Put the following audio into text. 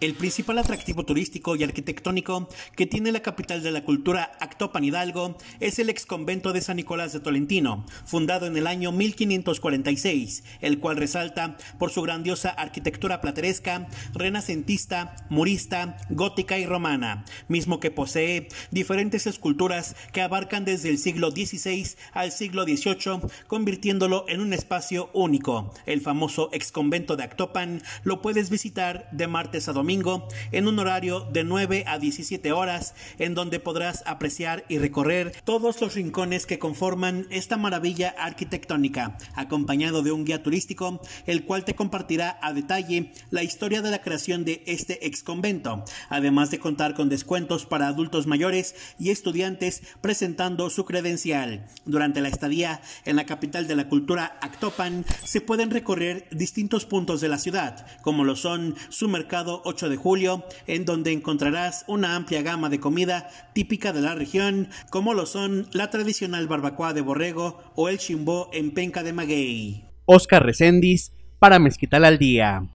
El principal atractivo turístico y arquitectónico que tiene la capital de la cultura Actopan Hidalgo es el ex convento de San Nicolás de Tolentino, fundado en el año 1546, el cual resalta por su grandiosa arquitectura plateresca, renacentista, murista, gótica y romana, mismo que posee diferentes esculturas que abarcan desde el siglo XVI al siglo XVIII, convirtiéndolo en un espacio único. El famoso ex convento de Actopan lo puedes visitar de martes a domingo en un horario de 9 a 17 horas en donde podrás apreciar y recorrer todos los rincones que conforman esta maravilla arquitectónica, acompañado de un guía turístico, el cual te compartirá a detalle la historia de la creación de este ex convento, además de contar con descuentos para adultos mayores y estudiantes presentando su credencial. Durante la estadía en la capital de la cultura Actopan, se pueden recorrer distintos puntos de la ciudad, como lo son su mercado 8 de julio, en donde encontrarás una amplia gama de comida típica de la región, como lo son la tradicional barbacoa de borrego o el chimbó en penca de maguey. Oscar Recendis para Mezquital al Día.